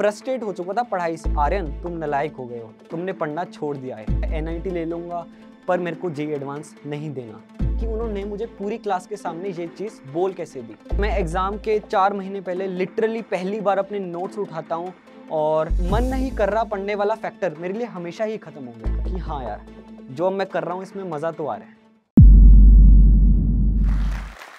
frustrate हो चुका था पढ़ाई से आर्यन तुम नलायक हो गए हो तुमने पढ़ना छोड़ दिया है एन ले लूंगा पर मेरे को जी एडवांस नहीं देना कि उन्होंने मुझे पूरी क्लास के सामने ये चीज़ बोल कैसे दी मैं एग्ज़ाम के चार महीने पहले लिटरली पहली बार अपने नोट्स उठाता हूँ और मन नहीं कर रहा पढ़ने वाला फैक्टर मेरे लिए हमेशा ही ख़त्म हो गया कि हाँ यार जो अब मैं कर रहा हूँ इसमें मज़ा तो आ रहा है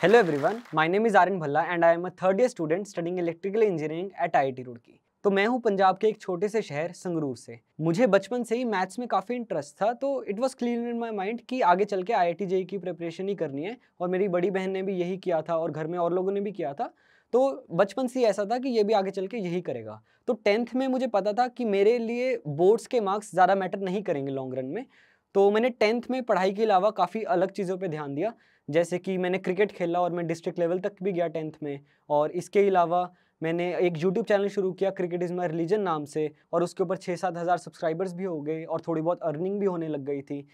Hello everyone, my name is Arin Bhalla and I am a third year student studying electrical I at IIT Roorkee तो मैं हूँ पंजाब के एक छोटे से शहर संगरूर से मुझे बचपन से ही मैथ्स में काफ़ी इंटरेस्ट था तो it was clear in my mind कि आगे चल के आई आई e की प्रिपरेशन ही करनी है और मेरी बड़ी बहन ने भी यही किया था और घर में और लोगों ने भी किया था तो बचपन से ही ऐसा था कि ये भी आगे चल के यही करेगा तो टेंथ में मुझे पता था कि मेरे लिए बोर्ड्स के मार्क्स ज़्यादा मैटर नहीं करेंगे लॉन्ग रन में तो मैंने टेंथ में पढ़ाई के अलावा काफ़ी अलग चीज़ों पर ध्यान दिया जैसे कि मैंने क्रिकेट खेला और मैं डिस्ट्रिक्ट लेवल तक भी गया टेंथ में और इसके अलावा मैंने एक यूट्यूब चैनल शुरू किया क्रिकेट इज़ माई रिलीजन नाम से और उसके ऊपर छः सात हज़ार सब्सक्राइबर्स भी हो गए और थोड़ी बहुत अर्निंग भी होने लग गई थी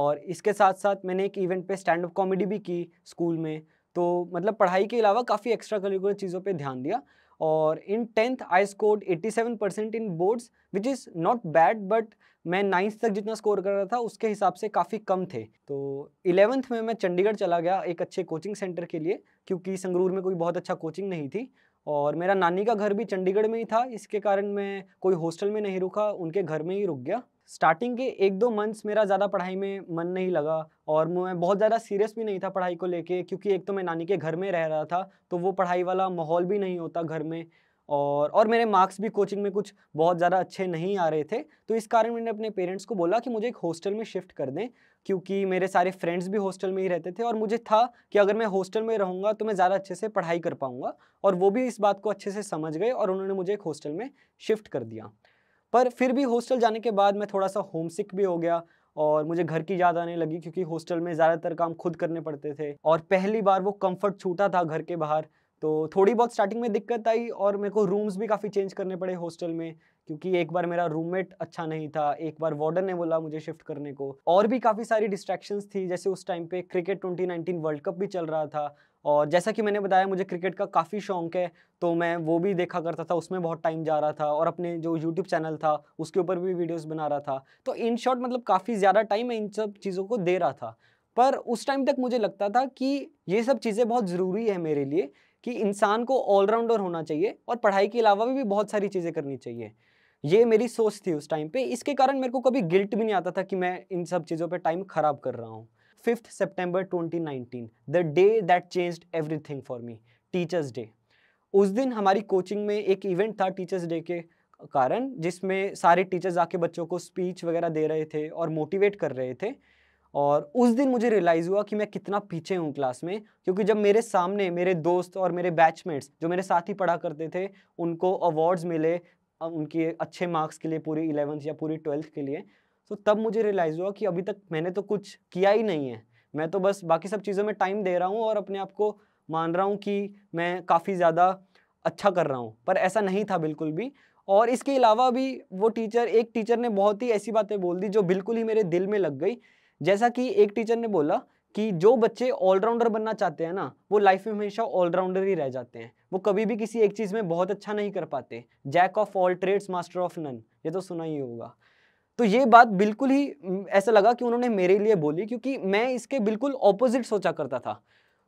और इसके साथ साथ मैंने एक इवेंट पे स्टैंड अप कॉमेडी भी की स्कूल में तो मतलब पढ़ाई के अलावा काफ़ी एक्स्ट्रा करिकुलर चीज़ों पे ध्यान दिया और in tenth I scored 87 percent in boards which is not bad but मैं नाइन्थ तक जितना स्कोर कर रहा था उसके हिसाब से काफ़ी कम थे तो इलेवंथ में मैं चंडीगढ़ चला गया एक अच्छे कोचिंग सेंटर के लिए क्योंकि संगरूर में कोई बहुत अच्छा कोचिंग नहीं थी और मेरा नानी का घर भी चंडीगढ़ में ही था इसके कारण मैं कोई हॉस्टल में नहीं रुका उनके घर में ही रुक गया स्टार्टिंग के एक दो मंथ्स मेरा ज़्यादा पढ़ाई में मन नहीं लगा और मैं बहुत ज़्यादा सीरियस भी नहीं था पढ़ाई को लेके क्योंकि एक तो मैं नानी के घर में रह रहा था तो वो पढ़ाई वाला माहौल भी नहीं होता घर में और और मेरे मार्क्स भी कोचिंग में कुछ बहुत ज़्यादा अच्छे नहीं आ रहे थे तो इस कारण मैंने अपने पेरेंट्स को बोला कि मुझे एक हॉस्टल में शिफ्ट कर दें क्योंकि मेरे सारे फ्रेंड्स भी हॉस्टल में ही रहते थे और मुझे था कि अगर मैं हॉस्टल में रहूँगा तो मैं ज़्यादा अच्छे से पढ़ाई कर पाऊँगा और वो भी इस बात को अच्छे से समझ गए और उन्होंने मुझे एक हॉस्टल में शिफ्ट कर दिया पर फिर भी हॉस्टल जाने के बाद मैं थोड़ा सा होम सिक भी हो गया और मुझे घर की याद आने लगी क्योंकि हॉस्टल में ज़्यादातर काम खुद करने पड़ते थे और पहली बार वो कंफर्ट छूटा था घर के बाहर तो थोड़ी बहुत स्टार्टिंग में दिक्कत आई और मेरे को रूम्स भी काफ़ी चेंज करने पड़े हॉस्टल में क्योंकि एक बार मेरा रूममेट अच्छा नहीं था एक बार वार्डन ने बोला मुझे शिफ्ट करने को और भी काफ़ी सारी डिस्ट्रैक्शंस थी जैसे उस टाइम पे क्रिकेट 2019 वर्ल्ड कप भी चल रहा था और जैसा कि मैंने बताया मुझे क्रिकेट का काफ़ी शौक है तो मैं वो भी देखा करता था उसमें बहुत टाइम जा रहा था और अपने जो यूट्यूब चैनल था उसके ऊपर भी वीडियोज़ बना रहा था तो इन शॉर्ट मतलब काफ़ी ज़्यादा टाइम मैं इन सब चीज़ों को दे रहा था पर उस टाइम तक मुझे लगता था कि ये सब चीज़ें बहुत ज़रूरी है मेरे लिए कि इंसान को ऑलराउंडर होना चाहिए और पढ़ाई के अलावा भी, भी बहुत सारी चीज़ें करनी चाहिए ये मेरी सोच थी उस टाइम पे इसके कारण मेरे को कभी गिल्ट भी नहीं आता था कि मैं इन सब चीज़ों पे टाइम ख़राब कर रहा हूँ fifth September 2019 the day that everything for me teachers day उस दिन हमारी कोचिंग में एक इवेंट था टीचर्स डे के कारण जिसमें सारे टीचर्स आके बच्चों को स्पीच वगैरह दे रहे थे और मोटिवेट कर रहे थे और उस दिन मुझे रियलाइज़ हुआ कि मैं कितना पीछे हूँ क्लास में क्योंकि जब मेरे सामने मेरे दोस्त और मेरे बैचमेट्स जो मेरे साथ ही पढ़ा करते थे उनको अवार्ड्स मिले उनके अच्छे मार्क्स के लिए पूरी इलेवंथ या पूरी ट्वेल्थ के लिए तो तब मुझे रियलाइज़ हुआ कि अभी तक मैंने तो कुछ किया ही नहीं है मैं तो बस बाकी सब चीज़ों में टाइम दे रहा हूँ और अपने आप को मान रहा हूँ कि मैं काफ़ी ज़्यादा अच्छा कर रहा हूँ पर ऐसा नहीं था बिल्कुल भी और इसके अलावा भी वो टीचर एक टीचर ने बहुत ही ऐसी बातें बोल दी जो बिल्कुल ही मेरे दिल में लग गई जैसा कि एक टीचर ने बोला कि जो बच्चे ऑलराउंडर बनना चाहते हैं ना वो लाइफ में हमेशा ऑलराउंडर ही रह जाते हैं वो कभी भी किसी एक चीज़ में बहुत अच्छा नहीं कर पाते jack of all trades master of none ये तो सुना ही होगा तो ये बात बिल्कुल ही ऐसा लगा कि उन्होंने मेरे लिए बोली क्योंकि मैं इसके बिल्कुल ऑपोजिट सोचा करता था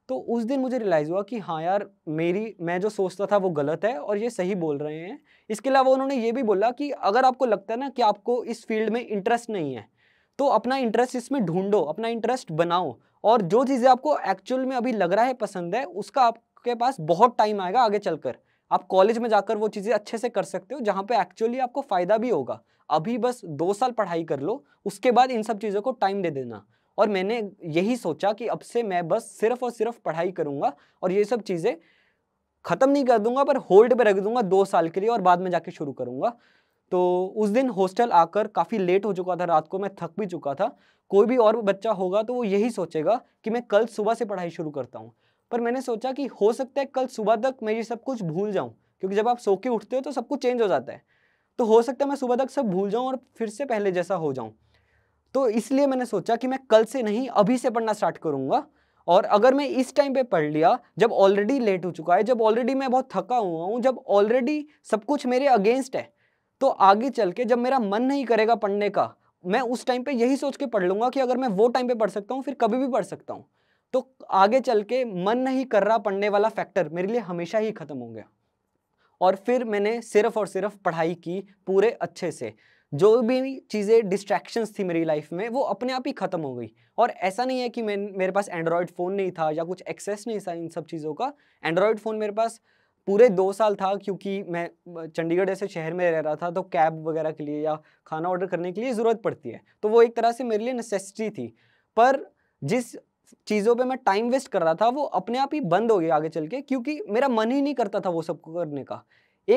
तो उस दिन मुझे रियलाइज़ हुआ कि हाँ यार मेरी मैं जो सोचता था वो गलत है और ये सही बोल रहे हैं इसके अलावा उन्होंने ये भी बोला कि अगर आपको लगता है ना कि आपको इस फील्ड में इंटरेस्ट नहीं है तो अपना इंटरेस्ट इसमें ढूंढो अपना इंटरेस्ट बनाओ और जो चीज़ें आपको एक्चुअल में अभी लग रहा है पसंद है उसका आपके पास बहुत टाइम आएगा आगे चलकर आप कॉलेज में जाकर वो चीज़ें अच्छे से कर सकते हो जहाँ पे एक्चुअली आपको फ़ायदा भी होगा अभी बस दो साल पढ़ाई कर लो उसके बाद इन सब चीज़ों को टाइम दे देना और मैंने यही सोचा कि अब से मैं बस सिर्फ और सिर्फ पढ़ाई करूँगा और ये सब चीज़ें ख़त्म नहीं कर दूंगा पर होल्ड पर रख दूंगा दो साल के लिए और बाद में जाके शुरू करूँगा तो उस दिन हॉस्टल आकर काफ़ी लेट हो चुका था रात को मैं थक भी चुका था कोई भी और बच्चा होगा तो वो यही सोचेगा कि मैं कल सुबह से पढ़ाई शुरू करता हूँ पर मैंने सोचा कि हो सकता है कल सुबह तक मैं ये सब कुछ भूल जाऊँ क्योंकि जब आप सो के उठते हो तो सब कुछ चेंज हो जाता है तो हो सकता है मैं सुबह तक सब भूल जाऊँ और फिर से पहले जैसा हो जाऊँ तो इसलिए मैंने सोचा कि मैं कल से नहीं अभी से पढ़ना स्टार्ट करूँगा और अगर मैं इस टाइम पे पढ़ लिया जब ऑलरेडी लेट हो चुका है जब ऑलरेडी मैं बहुत थका हुआ हूँ जब ऑलरेडी सब कुछ मेरे अगेंस्ट है तो आगे चल के जब मेरा मन नहीं करेगा पढ़ने का मैं उस टाइम पे यही सोच के पढ़ लूँगा कि अगर मैं वो टाइम पे पढ़ सकता हूँ फिर कभी भी पढ़ सकता हूँ तो आगे चल के मन नहीं कर रहा पढ़ने वाला फैक्टर मेरे लिए हमेशा ही ख़त्म हो गया और फिर मैंने सिर्फ और सिर्फ पढ़ाई की पूरे अच्छे से जो भी चीज़ें डिस्ट्रैक्शंस थी मेरी लाइफ में वो अपने आप ही ख़त्म हो गई और ऐसा नहीं है कि मैं मेरे पास एंड्रॉयड फ़ोन नहीं था या कुछ एक्सेस नहीं था इन सब चीज़ों का एंड्रॉयड फ़ोन मेरे पास पूरे दो साल था क्योंकि मैं चंडीगढ़ ऐसे शहर में रह रहा था तो कैब वगैरह के लिए या खाना ऑर्डर करने के लिए ज़रूरत पड़ती है तो वो एक तरह से मेरे लिए नेसेसिटी थी पर जिस चीज़ों पे मैं टाइम वेस्ट कर रहा था वो अपने आप ही बंद हो गया आगे चल के क्योंकि मेरा मन ही नहीं करता था वो सब करने का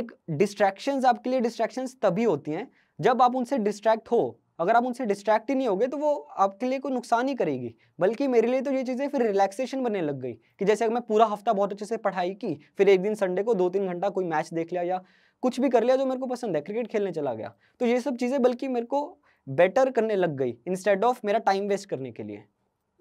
एक डिस्ट्रैक्शंस आपके लिए डिस्ट्रैक्शंस तभी होती हैं जब आप उनसे डिस्ट्रैक्ट हो अगर आप उनसे डिस्ट्रैक्ट ही नहीं होगे तो वो आपके लिए कोई नुकसान ही करेगी बल्कि मेरे लिए तो ये चीज़ें फिर रिलैक्सेशन बनने लग गई कि जैसे अगर मैं पूरा हफ्ता बहुत अच्छे से पढ़ाई की फिर एक दिन संडे को दो तीन घंटा कोई मैच देख लिया या कुछ भी कर लिया जो मेरे को पसंद है क्रिकेट खेलने चला गया तो ये सब चीज़ें बल्कि मेरे को बेटर करने लग गई इंस्टेड ऑफ मेरा टाइम वेस्ट करने के लिए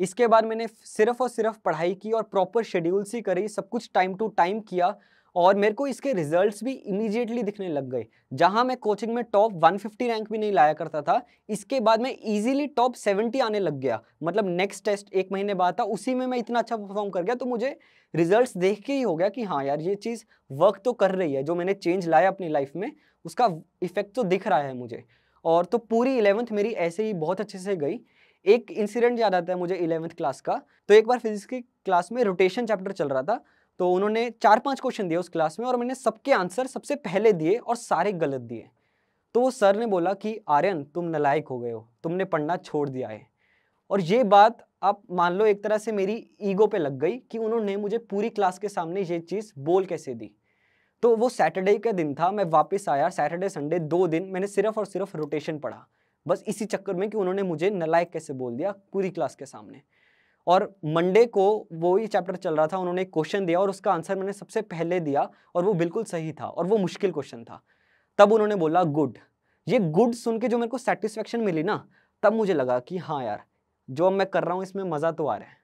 इसके बाद मैंने सिर्फ और सिर्फ पढ़ाई की और प्रॉपर शेड्यूल्स ही करी सब कुछ टाइम टू टाइम किया और मेरे को इसके रिजल्ट्स भी इमीजिएटली दिखने लग गए जहां मैं कोचिंग में टॉप 150 रैंक भी नहीं लाया करता था इसके बाद मैं इजीली टॉप 70 आने लग गया मतलब नेक्स्ट टेस्ट एक महीने बाद था उसी में मैं इतना अच्छा परफॉर्म कर गया तो मुझे रिजल्ट्स देख के ही हो गया कि हाँ यार ये चीज़ वर्क तो कर रही है जो मैंने चेंज लाया अपनी लाइफ में उसका इफेक्ट तो दिख रहा है मुझे और तो पूरी इलेवंथ मेरी ऐसे ही बहुत अच्छे से गई एक इंसिडेंट याद आता है मुझे इलेवंथ क्लास का तो एक बार फिजिक्स की क्लास में रोटेशन चैप्टर चल रहा था तो उन्होंने चार पांच क्वेश्चन दिए उस क्लास में और मैंने सबके आंसर सबसे पहले दिए और सारे गलत दिए तो वो सर ने बोला कि आर्यन तुम नलायक हो गए हो तुमने पढ़ना छोड़ दिया है और ये बात आप मान लो एक तरह से मेरी ईगो पे लग गई कि उन्होंने मुझे पूरी क्लास के सामने ये चीज़ बोल कैसे दी तो वो सैटरडे का दिन था मैं वापस आया सैटरडे संडे दो दिन मैंने सिर्फ और सिर्फ रोटेशन पढ़ा बस इसी चक्कर में कि उन्होंने मुझे नलायक कैसे बोल दिया पूरी क्लास के सामने और मंडे को वो ही चैप्टर चल रहा था उन्होंने एक क्वेश्चन दिया और उसका आंसर मैंने सबसे पहले दिया और वो बिल्कुल सही था और वो मुश्किल क्वेश्चन था तब उन्होंने बोला गुड ये गुड सुन के जो मेरे को सेटिस्फेक्शन मिली ना तब मुझे लगा कि हाँ यार जो मैं कर रहा हूँ इसमें मज़ा तो आ रहा है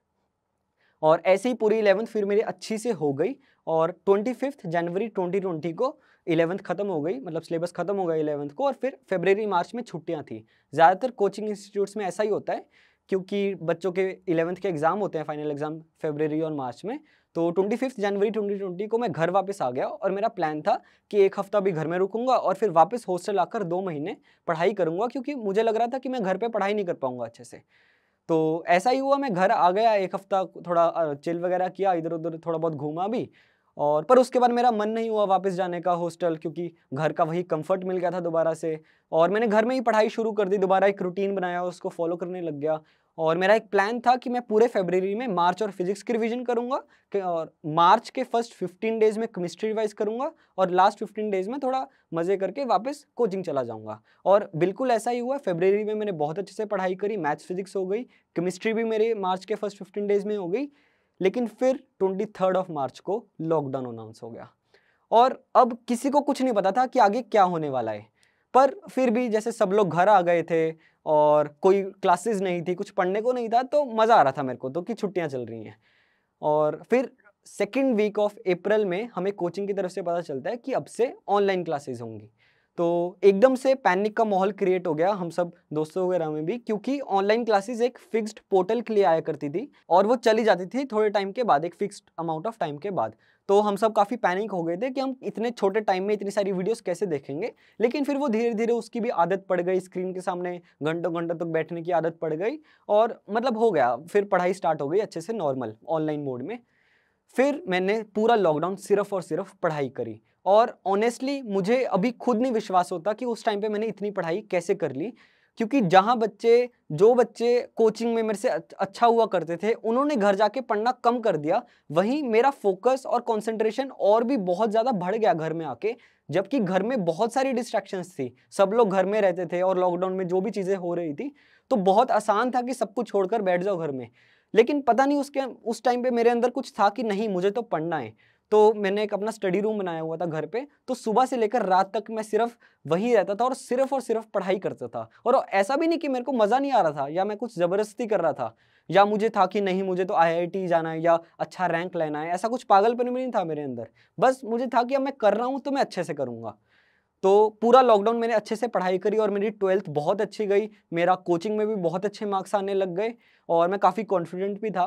और ऐसे ही पूरी इलेवंथ फिर मेरी अच्छी से हो गई और ट्वेंटी फिफ्थ जनवरी ट्वेंटी ट्वेंटी को इलेवंथ खत्म हो गई मतलब सिलेबस खत्म हो गया इलेवंथ को और फिर फेबररी मार्च में छुट्टियाँ थी ज़्यादातर कोचिंग इंस्टीट्यूट्स में ऐसा ही होता है क्योंकि बच्चों के इलेवंथ के एग्ज़ाम होते हैं फाइनल एग्ज़ाम फेबररी और मार्च में तो ट्वेंटी फिफ्थ जनवरी ट्वेंटी ट्वेंटी को मैं घर वापस आ गया और मेरा प्लान था कि एक हफ्ता भी घर में रुकूंगा और फिर वापस हॉस्टल आकर दो महीने पढ़ाई करूंगा क्योंकि मुझे लग रहा था कि मैं घर पे पढ़ाई नहीं कर पाऊंगा अच्छे से तो ऐसा ही हुआ मैं घर आ गया एक हफ्ता थोड़ा चिल वगैरह किया इधर उधर थोड़ा बहुत घूमा भी और पर उसके बाद मेरा मन नहीं हुआ वापस जाने का हॉस्टल क्योंकि घर का वही कंफर्ट मिल गया था दोबारा से और मैंने घर में ही पढ़ाई शुरू कर दी दोबारा एक रूटीन बनाया उसको फॉलो करने लग गया और मेरा एक प्लान था कि मैं पूरे फेबररी में मार्च और फिजिक्स की रिविज़न करूँगा और मार्च के फर्स्ट फिफ्टीन डेज में केमिस्ट्री रिवाइज करूँगा और लास्ट फिफ्टीन डेज में थोड़ा मज़े करके वापस कोचिंग चला जाऊँगा और बिल्कुल ऐसा ही हुआ फेबररी में मैंने बहुत अच्छे से पढ़ाई करी मैथ्स फिजिक्स हो गई केमिस्ट्री भी मेरे मार्च के फर्स्ट फिफ्टीन डेज में हो गई लेकिन फिर ट्वेंटी थर्ड ऑफ मार्च को लॉकडाउन अनाउंस हो गया और अब किसी को कुछ नहीं पता था कि आगे क्या होने वाला है पर फिर भी जैसे सब लोग घर आ गए थे और कोई क्लासेस नहीं थी कुछ पढ़ने को नहीं था तो मज़ा आ रहा था मेरे को तो कि छुट्टियाँ चल रही हैं और फिर सेकेंड वीक ऑफ अप्रैल में हमें कोचिंग की तरफ से पता चलता है कि अब से ऑनलाइन क्लासेज होंगी तो एकदम से पैनिक का माहौल क्रिएट हो गया हम सब दोस्तों वगैरह में भी क्योंकि ऑनलाइन क्लासेस एक फिक्स्ड पोर्टल के लिए आया करती थी और वो चली जाती थी थोड़े टाइम के बाद एक फिक्स्ड अमाउंट ऑफ टाइम के बाद तो हम सब काफ़ी पैनिक हो गए थे कि हम इतने छोटे टाइम में इतनी सारी वीडियोस कैसे देखेंगे लेकिन फिर वो धीरे धीरे उसकी भी आदत पड़ गई स्क्रीन के सामने घंटों घंटों तक बैठने की आदत पड़ गई और मतलब हो गया फिर पढ़ाई स्टार्ट हो गई अच्छे से नॉर्मल ऑनलाइन मोड में फिर मैंने पूरा लॉकडाउन सिर्फ और सिर्फ पढ़ाई करी और ऑनेस्टली मुझे अभी खुद नहीं विश्वास होता कि उस टाइम पे मैंने इतनी पढ़ाई कैसे कर ली क्योंकि जहाँ बच्चे जो बच्चे कोचिंग में मेरे से अच्छा हुआ करते थे उन्होंने घर जाके पढ़ना कम कर दिया वहीं मेरा फोकस और कंसंट्रेशन और भी बहुत ज़्यादा बढ़ गया घर में आके जबकि घर में बहुत सारी डिस्ट्रैक्शंस थी सब लोग घर में रहते थे और लॉकडाउन में जो भी चीज़ें हो रही थी तो बहुत आसान था कि सब कुछ छोड़ बैठ जाओ घर में लेकिन पता नहीं उसके उस टाइम पर मेरे अंदर कुछ था कि नहीं मुझे तो पढ़ना है तो मैंने एक अपना स्टडी रूम बनाया हुआ था घर पे तो सुबह से लेकर रात तक मैं सिर्फ वहीं रहता था और सिर्फ और सिर्फ पढ़ाई करता था और ऐसा भी नहीं कि मेरे को मज़ा नहीं आ रहा था या मैं कुछ ज़बरदस्ती कर रहा था या मुझे था कि नहीं मुझे तो आईआईटी जाना है या अच्छा रैंक लेना है ऐसा कुछ पागलपन भी नहीं था मेरे अंदर बस मुझे था कि अब मैं कर रहा हूँ तो मैं अच्छे से करूँगा तो पूरा लॉकडाउन मैंने अच्छे से पढ़ाई करी और मेरी ट्वेल्थ बहुत अच्छी गई मेरा कोचिंग में भी बहुत अच्छे मार्क्स आने लग गए और मैं काफ़ी कॉन्फिडेंट भी था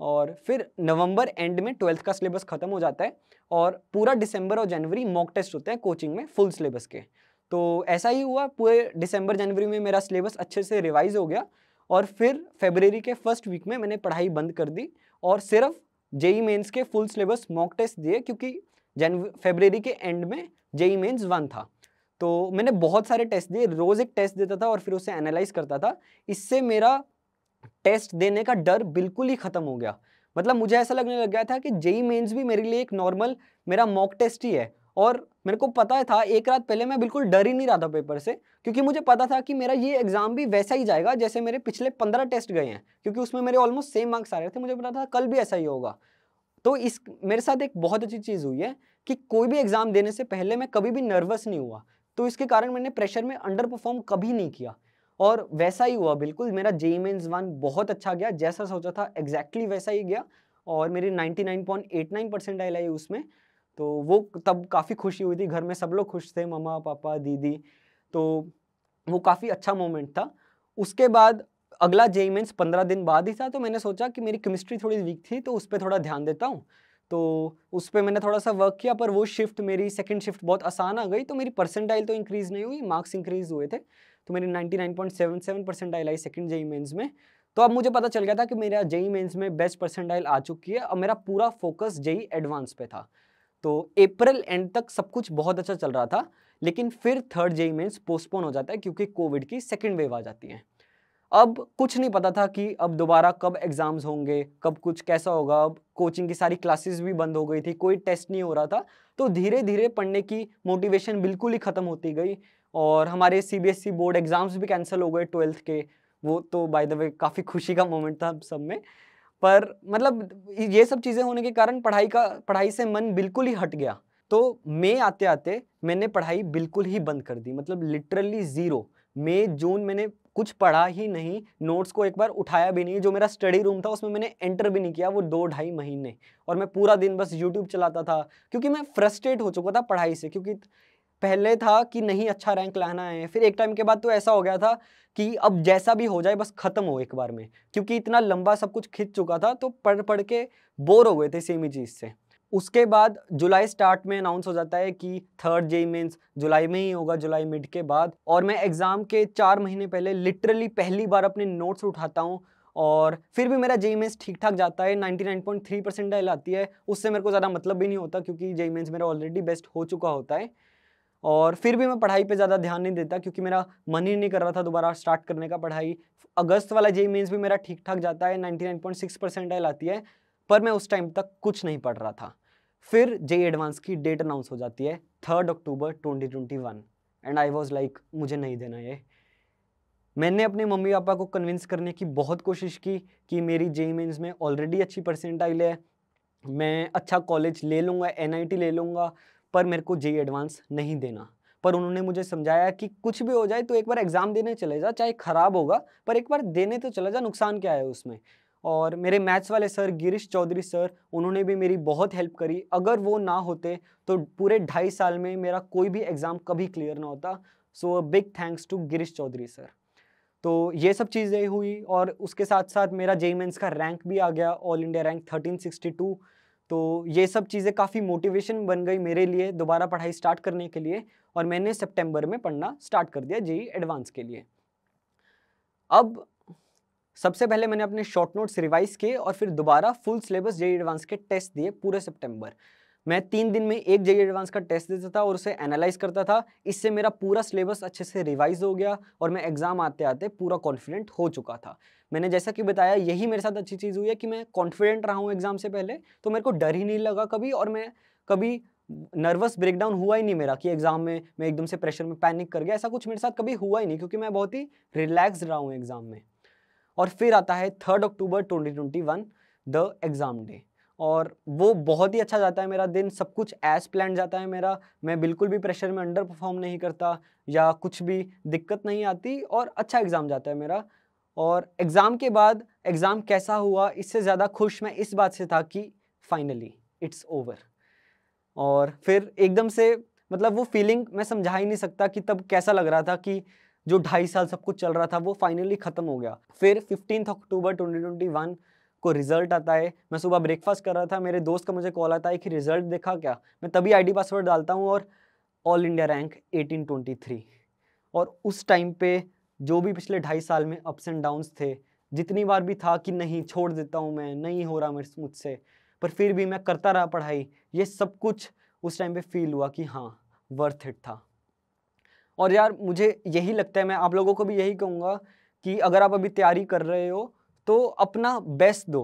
और फिर नवंबर एंड में ट्वेल्थ का सिलेबस खत्म हो जाता है और पूरा दिसंबर और जनवरी मॉक टेस्ट होते हैं कोचिंग में फुल सिलेबस के तो ऐसा ही हुआ पूरे दिसंबर जनवरी में मेरा सिलेबस अच्छे से रिवाइज हो गया और फिर फेबररी के फर्स्ट वीक में मैंने पढ़ाई बंद कर दी और सिर्फ जेई मेन्स e के फुल सिलेबस मॉक टेस्ट दिए क्योंकि जनवरी फेबररी के एंड में जेई मेन्स वन था तो मैंने बहुत सारे टेस्ट दिए रोज़ एक टेस्ट देता था और फिर उसे एनालाइज करता था इससे मेरा टेस्ट देने का डर बिल्कुल ही खत्म हो गया मतलब मुझे ऐसा लगने लग गया था कि जेई मेन्स भी मेरे लिए एक नॉर्मल मेरा मॉक टेस्ट ही है और मेरे को पता था एक रात पहले मैं बिल्कुल डर ही नहीं रहा था पेपर से क्योंकि मुझे पता था कि मेरा ये एग्ज़ाम भी वैसा ही जाएगा जैसे मेरे पिछले पंद्रह टेस्ट गए हैं क्योंकि उसमें मेरे ऑलमोस्ट सेम मार्क्स आ रहे थे मुझे पता था कल भी ऐसा ही होगा तो इस मेरे साथ एक बहुत अच्छी चीज़ हुई है कि कोई भी एग्ज़ाम देने से पहले मैं कभी भी नर्वस नहीं हुआ तो इसके कारण मैंने प्रेशर में अंडर परफॉर्म कभी नहीं किया और वैसा ही हुआ बिल्कुल मेरा जे मेन्स वन बहुत अच्छा गया जैसा सोचा था एग्जैक्टली exactly वैसा ही गया और मेरी 99.89 परसेंट आई आई उसमें तो वो तब काफ़ी खुशी हुई थी घर में सब लोग खुश थे मम्मा पापा दीदी तो वो काफ़ी अच्छा मोमेंट था उसके बाद अगला जे मेन्स पंद्रह दिन बाद ही था तो मैंने सोचा कि मेरी केमिस्ट्री थोड़ी वीक थी तो उस पर थोड़ा ध्यान देता हूँ तो उस पर मैंने थोड़ा सा वर्क किया पर वो शिफ्ट मेरी सेकंड शिफ्ट बहुत आसान आ गई तो मेरी परसेंटाइल तो इंक्रीज़ नहीं हुई मार्क्स इंक्रीज़ हुए थे तो मेरी 99.77 परसेंटाइल आई सेकंड जेई मेंस में तो अब मुझे पता चल गया था कि मेरा जेई मेंस में बेस्ट परसेंटाइल आ चुकी है और मेरा पूरा फोकस जेई एडवांस पे था तो अप्रैल एंड तक सब कुछ बहुत अच्छा चल रहा था लेकिन फिर थर्ड जेई मेन्स पोस्टपोन हो जाता है क्योंकि कोविड की सेकेंड वेव आ जाती है अब कुछ नहीं पता था कि अब दोबारा कब एग्ज़ाम्स होंगे कब कुछ कैसा होगा अब कोचिंग की सारी क्लासेस भी बंद हो गई थी कोई टेस्ट नहीं हो रहा था तो धीरे धीरे पढ़ने की मोटिवेशन बिल्कुल ही ख़त्म होती गई और हमारे सीबीएसई बोर्ड एग्ज़ाम्स भी कैंसिल हो गए ट्वेल्थ के वो तो बाय द वे काफ़ी खुशी का मोमेंट था सब में पर मतलब ये सब चीज़ें होने के कारण पढ़ाई का पढ़ाई से मन बिल्कुल ही हट गया तो मई आते आते मैंने पढ़ाई बिल्कुल ही बंद कर दी मतलब लिटरली ज़ीरो मई जून मैंने कुछ पढ़ा ही नहीं नोट्स को एक बार उठाया भी नहीं जो मेरा स्टडी रूम था उसमें मैंने एंटर भी नहीं किया वो दो ढाई महीने और मैं पूरा दिन बस यूट्यूब चलाता था क्योंकि मैं फ्रस्ट्रेट हो चुका था पढ़ाई से क्योंकि पहले था कि नहीं अच्छा रैंक लाना है फिर एक टाइम के बाद तो ऐसा हो गया था कि अब जैसा भी हो जाए बस ख़त्म हो एक बार में क्योंकि इतना लंबा सब कुछ खिंच चुका था तो पढ़ पढ़ के बोर हो गए थे सेम ही चीज़ से उसके बाद जुलाई स्टार्ट में अनाउंस हो जाता है कि थर्ड जेई मीन्स जुलाई में ही होगा जुलाई मिड के बाद और मैं एग्ज़ाम के चार महीने पहले लिटरली पहली बार अपने नोट्स उठाता हूँ और फिर भी मेरा जेई मेंस e e ठीक ठाक जाता है 99.3 डाइल आती है उससे मेरे को ज़्यादा मतलब भी नहीं होता क्योंकि जेई मेंस e मेरा ऑलरेडी बेस्ट हो चुका होता है और फिर भी मैं पढ़ाई पे ज़्यादा ध्यान नहीं देता क्योंकि मेरा मन ही नहीं कर रहा था दोबारा स्टार्ट करने का पढ़ाई अगस्त वाला जे मीन्स भी मेरा ठीक ठाक जाता है 99.6 आई आती है पर मैं उस टाइम तक कुछ नहीं पढ़ रहा था फिर जे एडवांस की डेट अनाउंस हो जाती है थर्ड अक्टूबर one and I was like मुझे नहीं देना ये मैंने अपने मम्मी पापा को कन्विंस करने की बहुत कोशिश की कि मेरी जे मीन्स में ऑलरेडी अच्छी आई है मैं अच्छा कॉलेज ले लूँगा एन ले लूँगा पर मेरे को जे एडवांस e नहीं देना पर उन्होंने मुझे समझाया कि कुछ भी हो जाए तो एक बार एग्ज़ाम देने चले जा चाहे ख़राब होगा पर एक बार देने तो चला जा नुकसान क्या है उसमें और मेरे मैथ्स वाले सर गिरीश चौधरी सर उन्होंने भी मेरी बहुत हेल्प करी अगर वो ना होते तो पूरे ढाई साल में मेरा कोई भी एग्ज़ाम कभी क्लियर ना होता so big thanks to Girish Chaudhary sir तो ये सब चीज़ें हुई और उसके साथ साथ मेरा जेईमेंस e का रैंक भी आ गया ऑल इंडिया रैंक 1362 तो ये सब चीज़ें काफ़ी मोटिवेशन बन गई मेरे लिए दोबारा पढ़ाई स्टार्ट करने के लिए और मैंने सितंबर में पढ़ना स्टार्ट कर दिया जेई एडवांस e के लिए अब सबसे पहले मैंने अपने शॉर्ट नोट्स रिवाइज किए और फिर दोबारा फुल सिलेबस जेई एडवांस के टेस्ट दिए पूरे सितंबर मैं तीन दिन में एक जेई एडवांस का टेस्ट देता था और उसे एनालाइज करता था इससे मेरा पूरा सिलेबस अच्छे से रिवाइज हो गया और मैं एग्ज़ाम आते आते पूरा कॉन्फिडेंट हो चुका था मैंने जैसा कि बताया यही मेरे साथ अच्छी चीज़ हुई है कि मैं कॉन्फिडेंट रहा हूँ एग्ज़ाम से पहले तो मेरे को डर ही नहीं लगा कभी और मैं कभी नर्वस ब्रेकडाउन हुआ ही नहीं मेरा कि एग्ज़ाम में मैं एकदम से प्रेशर में पैनिक कर गया ऐसा कुछ मेरे साथ कभी हुआ ही नहीं क्योंकि मैं बहुत ही रिलैक्स रहा हूँ एग्ज़ाम में और फिर आता है थर्ड अक्टूबर वन द एग्ज़ाम डे और वो बहुत ही अच्छा जाता है मेरा दिन सब कुछ एज प्लान जाता है मेरा मैं बिल्कुल भी प्रेशर में अंडर परफॉर्म नहीं करता या कुछ भी दिक्कत नहीं आती और अच्छा एग्ज़ाम जाता है मेरा और एग्ज़ाम के बाद एग्ज़ाम कैसा हुआ इससे ज़्यादा खुश मैं इस बात से था कि फाइनली इट्स ओवर और फिर एकदम से मतलब वो फीलिंग मैं समझा ही नहीं सकता कि तब कैसा लग रहा था कि जो ढाई साल सब कुछ चल रहा था वो फाइनली ख़त्म हो गया फिर फिफ्टीन अक्टूबर ट्वेंटी को रिजल्ट आता है मैं सुबह ब्रेकफास्ट कर रहा था मेरे दोस्त का मुझे कॉल आता है कि रिजल्ट देखा क्या मैं तभी आईडी पासवर्ड डालता हूँ और ऑल इंडिया रैंक 1823 और उस टाइम पे जो भी पिछले ढाई साल में अप्स एंड डाउन्स थे जितनी बार भी था कि नहीं छोड़ देता हूँ मैं नहीं हो रहा मेरे मुझसे पर फिर भी मैं करता रहा पढ़ाई ये सब कुछ उस टाइम पर फील हुआ कि हाँ वर्थ इट था और यार मुझे यही लगता है मैं आप लोगों को भी यही कहूँगा कि अगर आप अभी तैयारी कर रहे हो तो अपना बेस्ट दो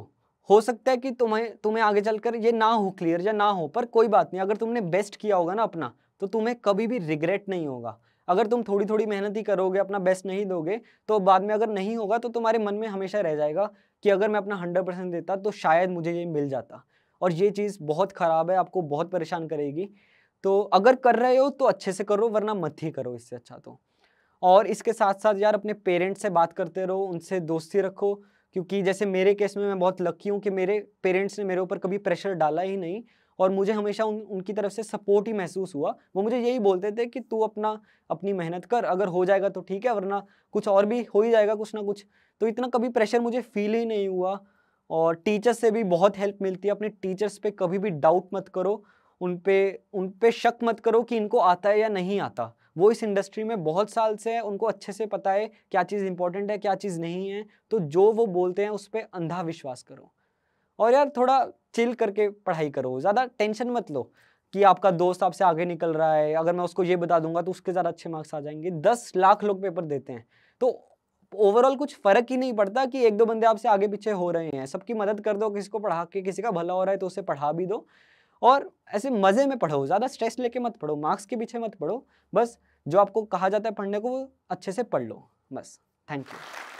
हो सकता है कि तुम्हें तुम्हें आगे चलकर ये ना हो क्लियर या ना हो पर कोई बात नहीं अगर तुमने बेस्ट किया होगा ना अपना तो तुम्हें कभी भी रिग्रेट नहीं होगा अगर तुम थोड़ी थोड़ी मेहनत ही करोगे अपना बेस्ट नहीं दोगे तो बाद में अगर नहीं होगा तो तुम्हारे मन में हमेशा रह जाएगा कि अगर मैं अपना हंड्रेड परसेंट देता तो शायद मुझे ये मिल जाता और ये चीज़ बहुत ख़राब है आपको बहुत परेशान करेगी तो अगर कर रहे हो तो अच्छे से करो वरना मत ही करो इससे अच्छा तो और इसके साथ साथ यार अपने पेरेंट्स से बात करते रहो उनसे दोस्ती रखो क्योंकि जैसे मेरे केस में मैं बहुत लकी हूँ कि मेरे पेरेंट्स ने मेरे ऊपर कभी प्रेशर डाला ही नहीं और मुझे हमेशा उन उनकी तरफ से सपोर्ट ही महसूस हुआ वो मुझे यही बोलते थे कि तू अपना अपनी मेहनत कर अगर हो जाएगा तो ठीक है वरना कुछ और भी हो ही जाएगा कुछ ना कुछ तो इतना कभी प्रेशर मुझे फील ही नहीं हुआ और टीचर्स से भी बहुत हेल्प मिलती है अपने टीचर्स पे कभी भी डाउट मत करो उन पे उन पे शक मत करो कि इनको आता है या नहीं आता वो इस इंडस्ट्री में बहुत साल से है उनको अच्छे से पता है क्या चीज़ इंपॉर्टेंट है क्या चीज़ नहीं है तो जो वो बोलते हैं उस पर अंधा विश्वास करो और यार थोड़ा चिल करके पढ़ाई करो ज़्यादा टेंशन मत लो कि आपका दोस्त आपसे आगे निकल रहा है अगर मैं उसको ये बता दूंगा तो उसके ज़्यादा अच्छे मार्क्स आ जाएंगे दस लाख लोग पेपर देते हैं तो ओवरऑल कुछ फ़र्क ही नहीं पड़ता कि एक दो बंदे आपसे आगे पीछे हो रहे हैं सबकी मदद कर दो किसी को पढ़ा के किसी का भला हो रहा है तो उसे पढ़ा भी दो और ऐसे मज़े में पढ़ो ज़्यादा स्ट्रेस लेके मत पढ़ो मार्क्स के पीछे मत पढ़ो बस जो आपको कहा जाता है पढ़ने को वो अच्छे से पढ़ लो बस थैंक यू